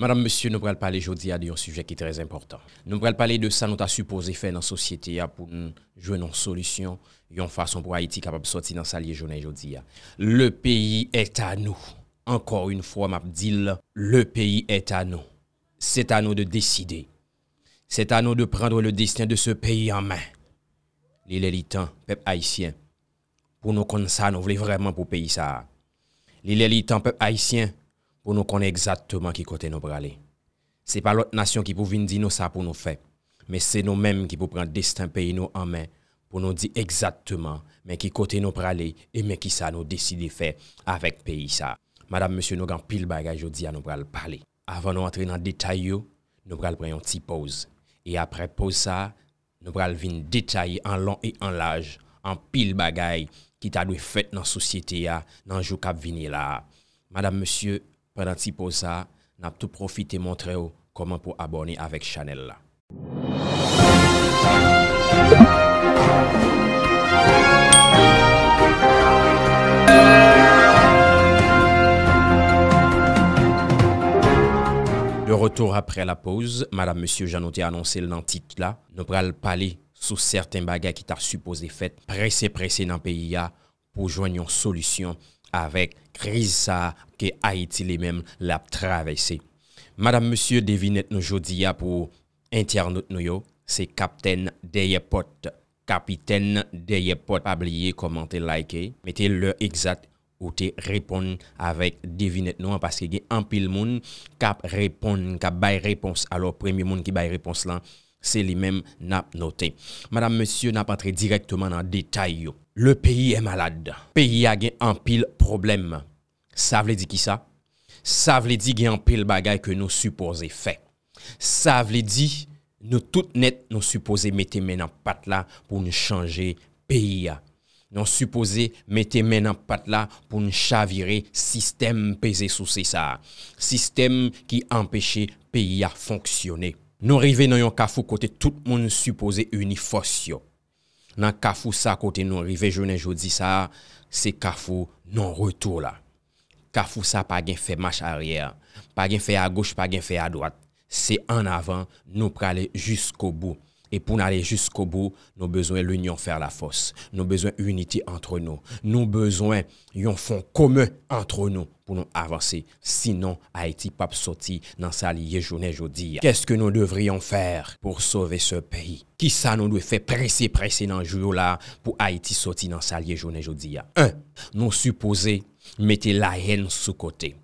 Madame Monsieur, nou pral pale jodi ya di yon sujek ki trez important. Nou pral pale de sa nou ta supose fe nan sosyete ya pou nou jwenon solusyon, yon fason pou Haiti kapap soti nan sa liye jodi ya. Le peyi et a nou. Ankor yon fwa map dil la, le peyi et a nou. Set a nou de deside. Set a nou de prendre le destyen de se peyi anman. Li lelitan pep Haitien, pou nou kon sa nou vle vreman pou peyi sa. Li lelitan pep Haitien, pou nou konè exaktèman ki kote nou pralè. Se pa lot nasyon ki pou vin di nou sa pou nou fè, men se nou menm ki pou pran destan peyi nou anmen, pou nou di exaktèman men ki kote nou pralè e men ki sa nou deside fè avèk peyi sa. Madame Monsie, nou gan pil bagay jodi a nou pralè pralè. Avan nou antre nan detay yo, nou pralè preyon ti pose. E apre pose sa, nou pralè vin detay an lon e an laj, an pil bagay ki ta dwe fèt nan sosyete ya, nan jou kab vini la. Madame Monsie, Pendant si posa, nan tou profite montre ou koman pou abone avek chanel la. De retou apre la pose, Madame Monsieur Jean notè anonsè l'antik la, nou pral pale sou serten bagay ki tar suppose fèt presè-presè nan PIA ah, pou jwen yon solusyon avek kriz sa a ah, Ke Haiti li men lap travese. Madame Monsieur devinet nou jodi ya pou internout nou yo. Se kapten deye pot. Kapiten deye pot. Pabliye komante like. Mete lè exat ou te repon avèk devinet nou. Anpil moun kap repon. Kap bay repons. A lò premye moun ki bay repons lan. Se li men nap note. Madame Monsieur nap antre direktman an detay yo. Le peyi e malad. Peyi ya gen anpil probleme. Sa vle di ki sa? Sa vle di gen anpe l bagay ke nou suppose fe. Sa vle di nou tout net nou suppose mette men an pat la pou nou chanje peyi a. Nou suppose mette men an pat la pou nou chavire sistem peze sou se sa. Sistem ki anpeche peyi a fonksyone. Nou rive nan yon kafou kote tout moun suppose unifosyo. Nan kafou sa kote nou rive jone jodi sa, se kafou non retou la. Ka fousa pa gen fè mach ariè. Pa gen fè a goch, pa gen fè a doat. Se an avan, nou pre alè jusqu'o bou. E pou n'alè jusqu'o bou, nou bezwen l'union fèr la fòs. Nou bezwen uniti antre nou. Nou bezwen yon fond komè antre nou pou nou avansè sinon Haïti pap soti nan salye jounè joudiya. Kè s'ke nou devryon fèr pou sove se peyi? Ki sa nou dwe fè presè presè nan jouyo la pou Haïti soti nan salye jounè joudiya? 1. Nou suppose Mette la yen sou kote.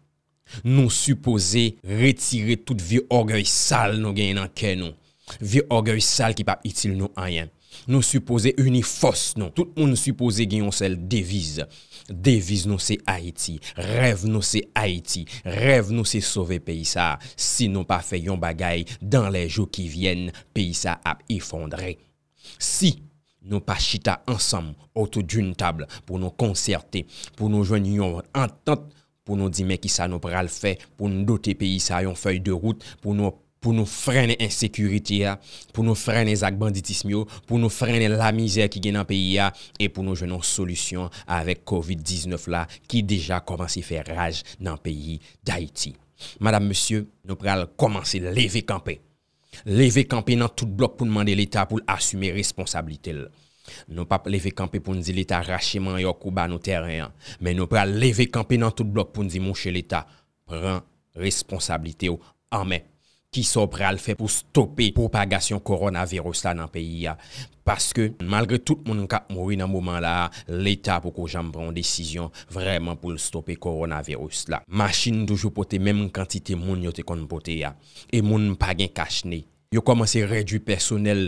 Nou suppose retire tout vie orgoi sal nou genyen nan ken nou. Vie orgoi sal ki pa itil nou ayen. Nou suppose uni fos nou. Tout moun suppose genyon sel devize. Devize nou se Haiti. Rev nou se Haiti. Rev nou se sove peyisa. Si nou pa feyon bagay dan le jou ki vyen peyisa ap ifondre. Si. Nou pa chita ansam, oto d'youn tabl, pou nou konserte, pou nou jwen yon entant, pou nou di men ki sa nou pral fe, pou nou dote peyi sa yon fey de rout, pou nou frenen insekurity ya, pou nou frenen zak banditismyo, pou nou frenen la mizer ki gen nan peyi ya, e pou nou jwenon solusyon avek COVID-19 la ki deja komanse fey raj nan peyi d'Haïti. Madame, Monsieur, nou pral komanse leve kampen. Leve kampi nan tout blok pou nman de l'Etat pou l'asume responsabilite lè. Nou pa leve kampi pou nzi l'Etat racheman yo kouba nou terren. Men nou pa leve kampi nan tout blok pou nzi moun che l'Etat pran responsabilite ou amè. ki sa pral fè pou stopè propagation koronavirous la nan peyi ya. Paske, malgre tout moun mkak moui nan mouman la, l'Etat pou ko janm pran desisyon vreman pou stopè koronavirous la. Mâchine doujou pote mèm mkantite moun yote kon pote ya, e moun mpagyen kachne. Yo komanse redwi personel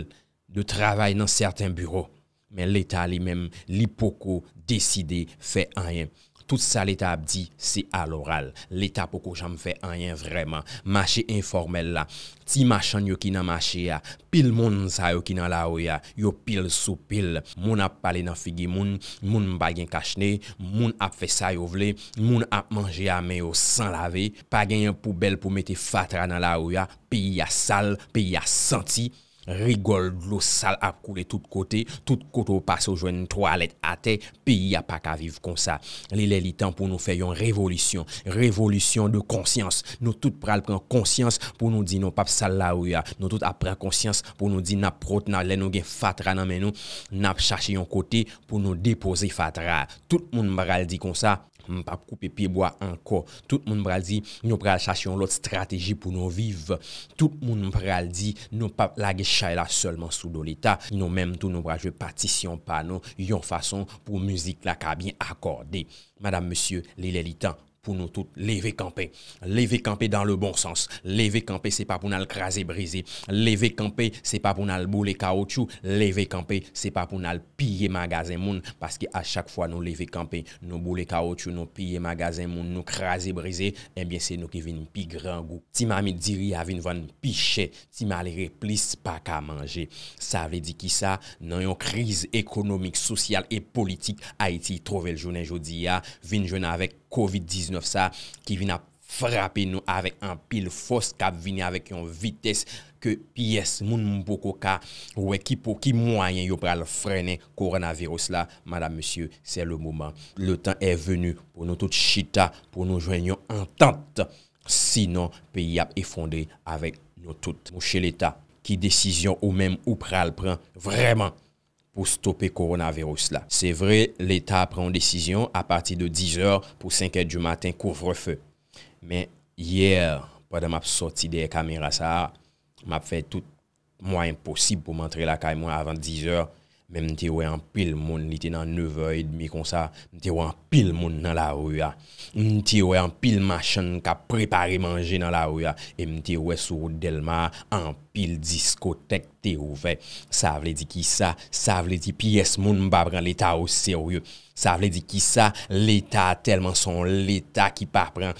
de travay nan certain bureau, men l'Etat li mèm li pou ko deside fè anyen. Tout sa leta ap di, se al oral. Leta pou ko jam fe anyen vreman. Mache informel la. Ti machan yo ki nan mache ya. Pil moun sa yo ki nan la ou ya. Yo pil sou pil. Moun ap pale nan figi moun. Moun mba gen kachne. Moun ap fe sa yo vle. Moun ap manje ya men yo san la ve. Pa gen yon poubel pou mete fatra nan la ou ya. Pi ya sal, pi ya santi. Rigol dlo sal ap koule tout kote, tout kote ou pase ou jwen toalet ate, pi ya pa ka viv kon sa. Lele li tan pou nou fe yon revolisyon, revolisyon de konsyans, nou tout pral pren konsyans pou nou di nou pap sal la ou ya, nou tout ap pren konsyans pou nou di nap prot nan le nou gen fatra nan men nou, nap chache yon kote pou nou depose fatra. Tout moun mbral di kon sa. Mpap koupe pe bo a anko. Tout moun mpral di, nou pral chasyon lot strategi pou nou viv. Tout moun mpral di, nou pap lage chay la solman sou do l'Etat. Nou menm tou nou pral jve patisyon pa nou yon fason pou müzik la ka bin akorde. Madame, Monsieur, lè lè lita. Ou nou tout leve kampè. Leve kampè dan le bon sens. Leve kampè se pa pou nan l krasè brezè. Leve kampè se pa pou nan l boule kaoutchou. Leve kampè se pa pou nan l piye magazè moun. Paske eh a chak fwa nou leve kampè. Nou boule kaoutchou. Nou piye magazè moun. Nou krasè brezè. Ebyen se nou ki vin pi gran gou. Ti ma mi diri avin van pi chè. Ti ma li replis pa ka manjè. Sa ve di ki sa. Nan yon kriz ekonomik, sosyal et politik. Aiti trovel jounen ah, jodi ya. Vin jounen avèk. COVID-19 sa ki vina frapi nou avèk an pil fos kap vini avèk yon vites ke piyes moun mpoko ka ou ekipo ki mwayen yo pral frenen koronavirus la. Madame, monsieur, se le mouman. Le tan è venu pou nou tout chita, pou nou jwenyon entante. Sinon, peyi ap efondè avèk nou tout moucheleta ki desizyon ou mèm ou pral pren vreman koronavirus. pou stoppe koronavirus la. Se vre, l'Etat proun desisyon a pati de 10 or pou 5 et du maten kouvre fe. Men, yer, poden map soti de kamerasa, map fe tout mwen imposib pou mantre la kay mwen avan 10 or. Mè mte wè an pil moun li te nan 9h30 kon sa, mte wè an pil moun nan la ouya. Mte wè an pil machan ka prepari manje nan la ouya. E mte wè sou Delmar an pil diskotek te ouve. Sa vle di ki sa, sa vle di piyes moun mba bran l'Etat ou se ouye. Sa vle di ki sa, l'Etat telman son l'Etat ki pa pre.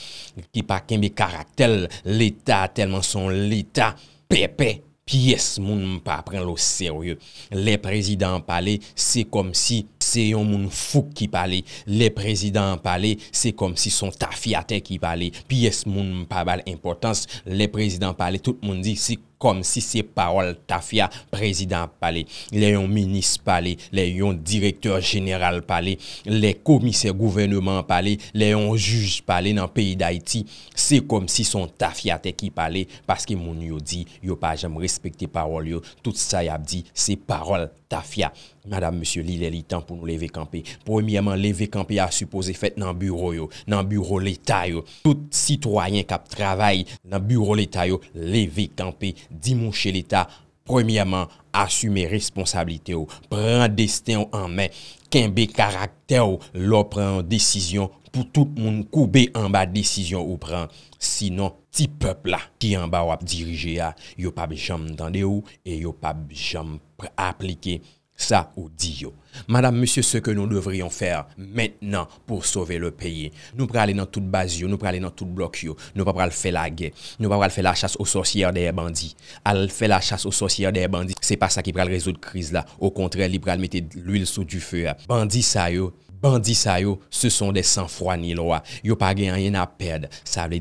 Ki pa kembe karatel, l'Etat telman son l'Etat pepe. Pi yes, moun mpa pren lo seryo. Le prezident pale, se kom si seyon moun fouk ki pale. Le prezident pale, se kom si son tafiatè ki pale. Pi yes, moun mpa bal importans. Le prezident pale, tout moun di se kom si seyon moun fouk ki pale. Kom si se parol tafya prezident pale, le yon minis pale, le yon direktor general pale, le komise gouvennement pale, le yon juj pale nan peyi d'Haïti. Se kom si son tafya teki pale, paske moun yo di, yo pa jem respecte parol yo, tout sa yap di se parol. ta fya, madame, monsye, li lè li tan pou nou leve kampe. Premiyaman, leve kampe a supose fèt nan bureau yo, nan bureau l'Etat yo. Tout sitwayen kap travay nan bureau l'Etat yo, leve kampe, di moun chè l'Etat. Premiyaman, asume responsabilite yo, pren desten yo anmen, kenbe karakter yo, lò pren desisyon pou tout moun koube anba desisyon yo pren. Sinon, Ti pepl la, ki an ba wap dirije a, yo pa bjom dande ou, e yo pa bjom aplike sa ou di yo. Madame, monsieur, se ke nou devryon fèr, mètenan, pou sove le peye. Nou pre alè nan tout baz yo, nou pre alè nan tout blok yo, nou pre alè fè la gè, nou pre alè fè la chas o sosyèr de bandi, alè fè la chas o sosyèr de bandi, se pa sa ki pre alè rezo de kriz la, ou kontre, li pre alè mette l'il sou du fè a. Bandi sa yo, bandi sa yo, se son de san fwa ni lo a, yo pa gè an yè na pèd, sa vle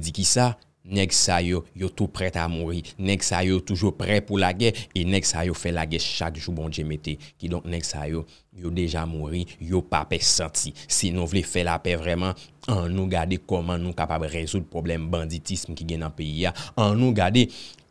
Nèk sa yo yo tou prèt a mouri, nèk sa yo toujou prèt pou la gè, e nèk sa yo fè la gè chak jou bon djemete. Ki donk nèk sa yo yo deja mouri, yo pape senti. Se nou vle fè la pè vreman, an nou gade koman nou kapab rezoud problem banditisme ki gen nan peyi ya, an nou gade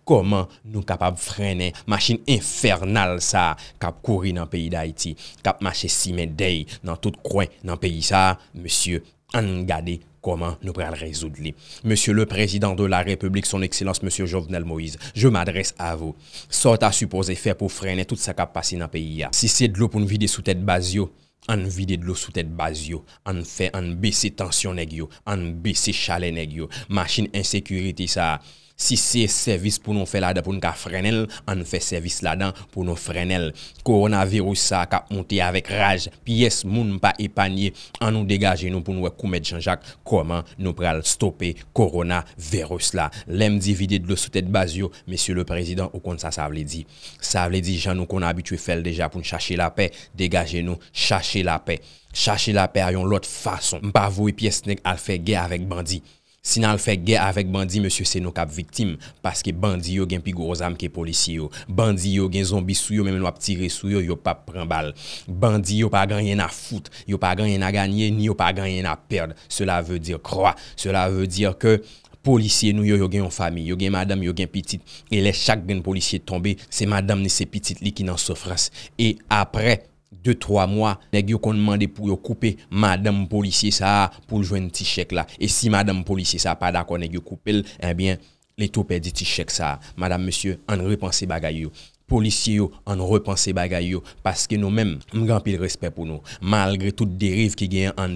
koman nou kapab frene masin infernal sa, kap kouri nan peyi da iti, kap mache simen dey nan tout kwen nan peyi sa, monsye, an nou gade koman. Koman nou pral rezoud li? Monsye le prezident de la republik, son eksilans monsye Jovenel Moïse, je m adres avou. Sota supose fer pou frene tout sa kap pasi nan peyi ya. Si se dlo pou n vide sou tete baz yo, an vide dlo sou tete baz yo. An fè, an bese tensyon neg yo. An bese chale neg yo. Machin ensekuriti sa a. Si se servis pou nou fè la da pou nou ka frenel, an nou fè servis la dan pou nou frenel. Korona virus sa ka monte avèk raj, piyes moun mpa epanye, an nou degaje nou pou nou wè koumet janjak, koman nou pral stopè korona virus la. Lem di vide dlo sou tèt bazyo, mesye le prezident, ou kont sa sa vle di. Sa vle di jan nou kon abitwe fèl deja pou nou chache la pè, degaje nou chache la pè. Chache la pè ayon lot fason, mpa voui piyes nek al fè gè avèk bandi. Sinan l fè gè avèk bandi, monsye se nou kap viktim. Paske bandi yo gen pi gòz amke polisi yo. Bandi yo gen zombi sou yo, men men wap tirè sou yo, yo pa pren bal. Bandi yo pa gan yon a fout, yo pa gan yon a ganyè, ni yo pa gan yon a perd. Sè la vè dir kroa. Sè la vè dir ke polisi yo yo gen yon fami, yo gen madame, yo gen pitit. E lè chak gen polisi yo tombe, se madame ni se pitit li ki nan sofras. E apre... 2-3 mwa, nek yo kon mande pou yo koupe madame polisye sa pou jwen ti chek la. E si madame polisye sa pa da kon nek yo koupe, ebyen, eh le tope di ti chek sa. Madame, monsie, an repanse bagay yo. Polisye yo, an repanse bagay yo. Paske nou men, an gampil respep pou nou. Malgre tout derive ki gen an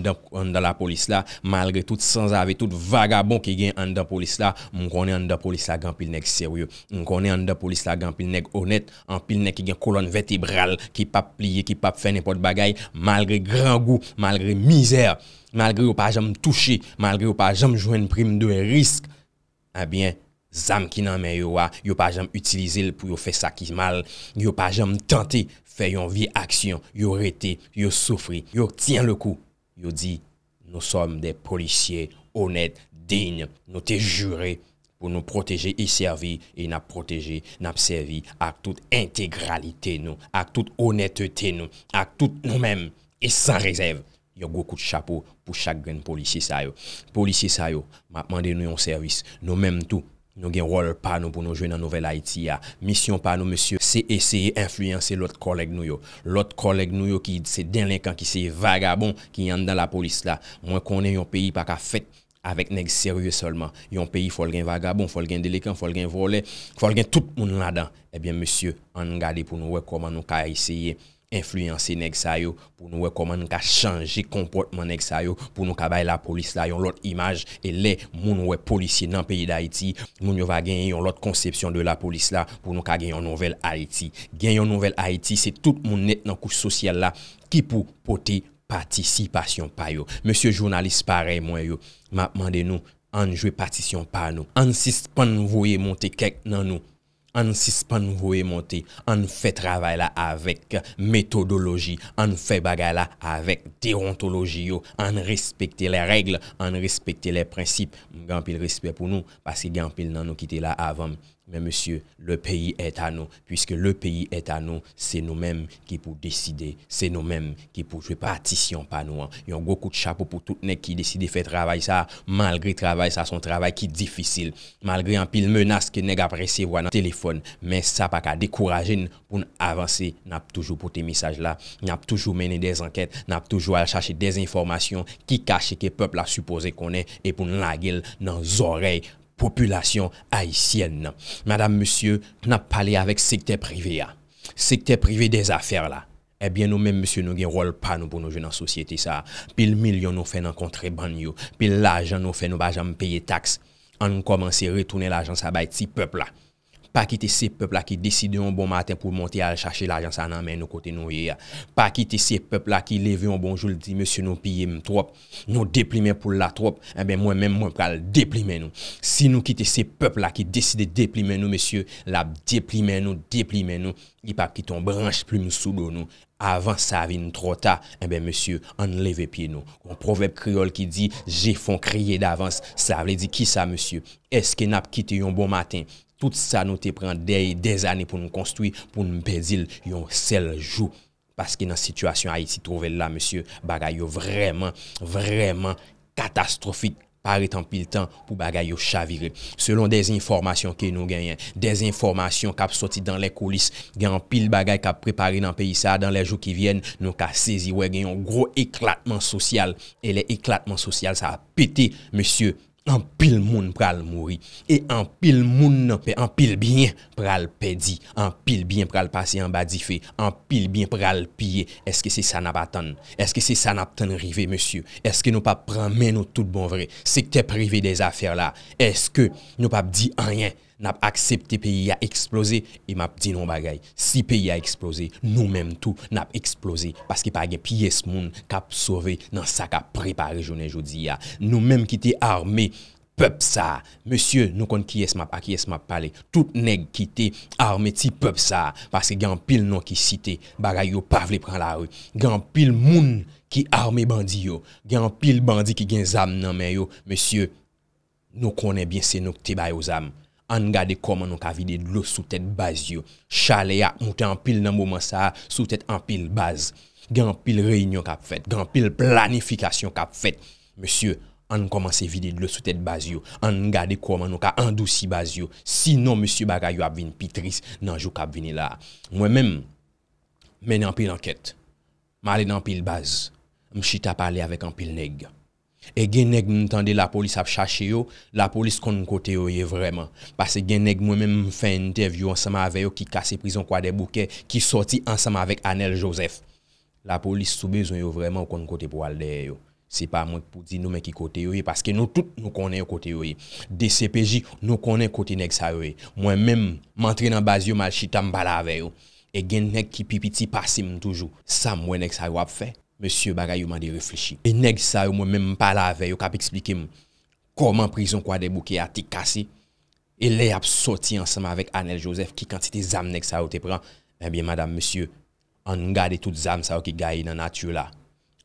da la polis la. Malgre tout sans ave, tout vagabon ki gen an da polis la. Moun konen an da polis la gampil nek seryo. Moun konen an da polis la gampil nek honet. An pil nek ki gen kolon vertebral. Ki pap pliye, ki pap fene pot bagay. Malgre gran gou, malgre mizer. Malgre yo pa jam touche. Malgre yo pa jam jwen prim de risk. Abyen. Zam ki nan men yo wa, yo pa jam utilize l pou yo fe sakis mal, yo pa jam tante fe yon vi aksyon, yo rete, yo soufri, yo tien le kou, yo di nou som de polisye onet, degne, nou te jure pou nou proteje e servi e nap proteje, nap servi ak tout integralite nou, ak tout onetete nou, ak tout nou men, e san rezèv. Yo go kout chapou pou chak gen polisye sayo. Polisye sayo, ma mande nou yon servis, nou men tout. Nou gen wole pan nou pou nou jwen nan Nouvel Haïti ya. Misyon pan nou, monsye, se esye influyansye lot koleg nou yo. Lot koleg nou yo ki se delikan, ki se vagabon, ki yande dan la polis la. Mwen konen yon peyi pa ka fet avèk neg serye solman. Yon peyi folgen vagabon, folgen delikan, folgen volen, folgen tout moun la dan. Ebyen, eh monsye, an gade pou nou wek koman nou ka yiseye. Influyansi neg sa yo pou nou we koman nou ka chanji komportman neg sa yo pou nou ka bay la polis la yon lot imaj e le moun nou we polisye nan peyi da iti. Moun yo va gen yon lot konsepsyon de la polis la pou nou ka gen yon nouvel a iti. Gen yon nouvel a iti se tout moun net nan kous sosyal la ki pou pote patisipasyon pa yo. Monsye jounalist parey mwen yo map mande nou anjwe patisyon pa nou. Ansist pan nou voye monte kek nan nou. An sispan nouvo emote, an fè travay la avèk metodologi, an fè bagay la avèk deontologi yo, an respekte le regl, an respekte le prinsip. Gampil respek pou nou, paske gampil nan nou kite la avèm. Men monsye, le peyi et a nou, pwiske le peyi et a nou, se nou menm ki pou deside, se nou menm ki pou jwe patisyon pa nou an. Yon gwo kout chapou pou tout nek ki deside fè travay sa, malgre travay sa son travay ki difisil. Malgre an pil menas ke neg apresye wana telefon, men sa pa ka dekouraje pou avanse, nap toujou pou te misaj la, nap toujou menen de zanket, nap toujou al chache de zinformasyon ki kache ke pepl a supose konen e pou nan agel nan zorey Populasyon haisyen nan. Madame, monsieur, nan pale avek sekte prive ya. Sekte prive de zafere la. Ebyen nou men, monsieur, nou gen rol pan nou pou nou jen nan sosyete sa. Pil milyon nou fe nan kontre banyo. Pil lajan nou fe nou bajan mpeye taks. An nou komanse retoune lajan sa bay ti peple la. pa kite se pepl la ki deside yon bon maten pou monte al chache l'ajansan nan men nou kote nou ye ya. Pa kite se pepl la ki leve yon bon joul di, monsye nou pye m trop, nou deplime pou la trop, e ben mwen mwen mwen pou al deplime nou. Si nou kite se pepl la ki deside deplime nou, monsye, la deplime nou, deplime nou, e pa kite yon branj plume sou do nou. Avan sa avi nou tro ta, e ben monsye, an leve pye nou. Kon proverb kriol ki di, je fon kriye davans, sa avle di, ki sa monsye, eske nap kite yon bon maten? Tout sa nou te pren dey, dey zane pou nou konstoui, pou nou mpedil yon sel jou. Paske nan situasyon ha iti trovel la, monsye, bagay yo vremen, vremen katastrofik pari tan pil tan pou bagay yo chavire. Selon dey zinformasyon ke nou genyen, dey zinformasyon kap soti dan le kolis, gen pil bagay kap prepari nan peyi sa, dan le jou ki vyen, nou ka sezi we genyon gro eklatman sosyal. E le eklatman sosyal sa apete, monsye. An pil moun pral mouri, e an pil moun nan pe, an pil bin pral pe di, an pil bin pral pase an badi fe, an pil bin pral piye, eske se sa nap atan? Eske se sa nap tan rive, monsye? Eske nou pap pran men nou tout bon vre? Se te prive de zafere la? Eske nou pap di anyen? Nap aksepte peyi ya eksplose, e map di nou bagay. Si peyi ya eksplose, nou menm tou nap eksplose. Paske pa gen piyes moun kap sove nan sa ka prepare jounen joudi ya. Nou menm ki te arme pep sa. Monsye, nou kon kiyes map a kiyes map pale. Tout neg ki te arme ti pep sa. Paske gen pil nou ki site, bagay yo pa vle pran la ou. Gen pil moun ki arme bandi yo. Gen pil bandi ki gen zam nan men yo. Monsye, nou konen bin se nou ki te bayo zam. an gade kouman nou ka vide dlo sou tèt baz yo, chale ya, moutè an pil nan mouman sa, sou tèt an pil baz, gen an pil reynyon kap fèt, gen an pil planifikasyon kap fèt, monsye, an komanse vide dlo sou tèt baz yo, an gade kouman nou ka andousi baz yo, sino monsye baga yo ap vin pitris, nan jou kap vin la. Mwen men, men an pil anket, man alè nan pil baz, mchita pale avèk an pil neg, E gen nek mwentande la polis ap chache yo, la polis konnen kote yo ye vreman. Pase gen nek mwen men mwen fey interview ansama ave yo ki kase prison kwa de bouke, ki sorti ansama avek Anel Joseph. La polis soubezwen yo vreman konnen kote pou al de yo. Se pa mwen pou di nou men ki kote yo ye, paske nou tout nou konnen yo kote yo ye. DCPJ nou konnen kote nek sa yo ye. Mwen men mwen tre nan baz yo man chita mbala ave yo. E gen nek ki pipiti pase mwen toujou. Sa mwen nek sa yo ap fey. Monsye bagay yo mande reflechi. E neg sa yo mwen men mpala ave yo kap eksplikem koman prizon kwa debu ki ati kasi e le ap soti ansama vek Anel Josef ki kantite zam neg sa yo te pran e biye madame monsye an nga de tout zam sa yo ki gaye nan ati yo la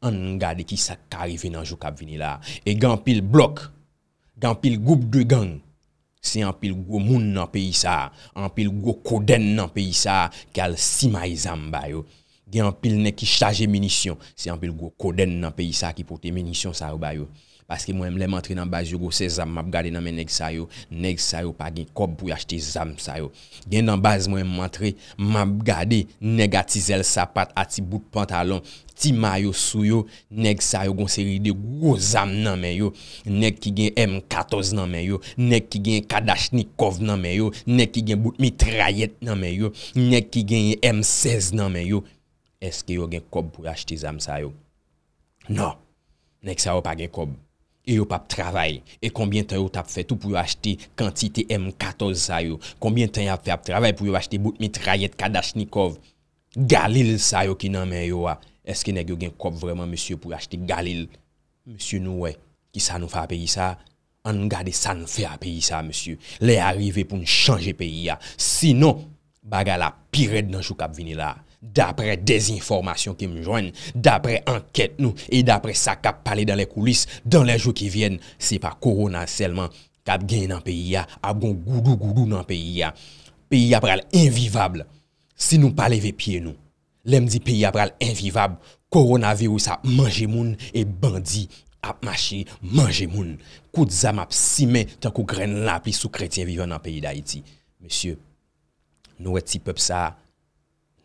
an nga de ki sa karive nan jou kap vini la e gen apil blok gen apil goup de gang se an apil gwo moun nan peyi sa an apil gwo koden nan peyi sa ki al simay zam bayo Gen an pil nek ki chaje minisyon, se an pil gwo koden nan peyi sa ki pote minisyon sa ou bayo. Paske mwen mle mantre nan baz yo gwo 16 zam map gade nan men nek sa yo, nek sa yo pa gen kob pou yashte zam sa yo. Gen nan baz mwen mwen mantre, map gade, nek ati zel sapat, ati bout pantalon, ti mayo sou yo, nek sa yo gwo seride gwo zam nan men yo. Nek ki gen M14 nan men yo, nek ki gen kadachnikov nan men yo, nek ki gen bout mitrayet nan men yo, nek ki gen M16 nan men yo. Eske yo gen kob pou yachte zam sa yo? No. Nèk sa yo pa gen kob. E yo pa ap travay. E kombien tan yo tap fè tou pou yachte kantite M14 sa yo? Kombien tan yo ap fè ap travay pou yachte bout mitrayet Kadashnikov? Galil sa yo ki nanmen yo a? Eske nèk yo gen kob vreman, msye, pou yachte Galil? Msye nou wey, ki sa nou fa apè yi sa? An nou gade sa nou fè apè yi sa, msye? Le arrive pou nou chanje pè yi a? Sinon, baga la piret nanjou kap vini la a? Dapre dezinformasyon ki m jwenn, dapre anket nou, e dapre sa kap pale dan le koulis, dan le jou ki vyen, se pa korona selman, kap gen nan peyi ya, ap gon goudou goudou nan peyi ya. Peyi ya pral invivable, si nou pale ve pie nou. Lem di peyi ya pral invivable, koronavirus ap manje moun, e bandi ap machi manje moun. Kout zam ap simen, tan kou gren la pi sou kretyen vivan nan peyi da iti. Monsye, nou eti pep sa,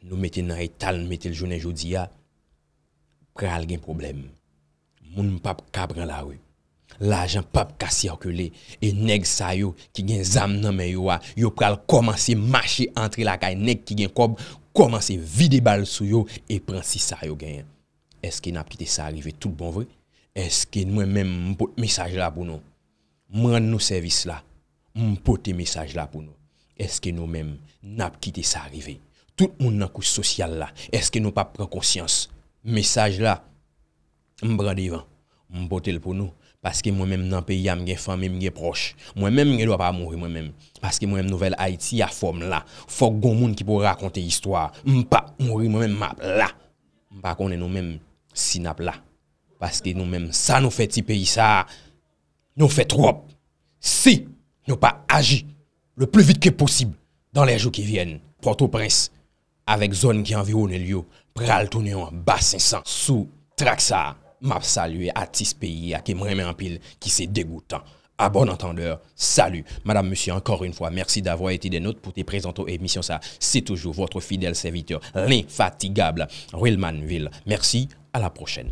Nou mette nan e tal mette l jounen joudi ya, pral gen problem. Moun m pap kabran la we. La jan pap kasi akwele, e neg sa yo ki gen zam nan men yo a, yo pral komanse mashe antre la kay, neg ki gen kob, komanse vide bal sou yo, e pran si sa yo gen. Eske nou mèm nap kite sa arrive tout bon vre? Eske nou mèm mpote mesaj la pou nou? Mwen nou servis la, mpote mesaj la pou nou? Eske nou mèm nap kite sa arrive? Tout moun nan kous sosyal la. Eske nou pa prekonsyans. Mesaj la. Mbra divan. Mbo tel pou nou. Paske mwen men nan peyi am gen fan, men gen proche. Mwen men gen do a pa mwori mwen men. Paske mwen men nouvel Haiti a fom la. Fok goun moun ki pou rakonte istwa. Mpa mwori mwen men map la. Mpa konen nou men sinap la. Paske nou men sa nou fe ti peyi sa. Nou fe trop. Si nou pa aji. Le plu vit ke posib. Dan lejou ki vyen. Proto prins. avec zone qui environne lieu pral tourner en bas 500 sous traxa. m'a salué pays à qui m'aime en pile qui c'est dégoûtant A bon entendeur salut madame monsieur encore une fois merci d'avoir été des nôtres pour te présenter émissions ça c'est toujours votre fidèle serviteur l'infatigable Willmanville merci à la prochaine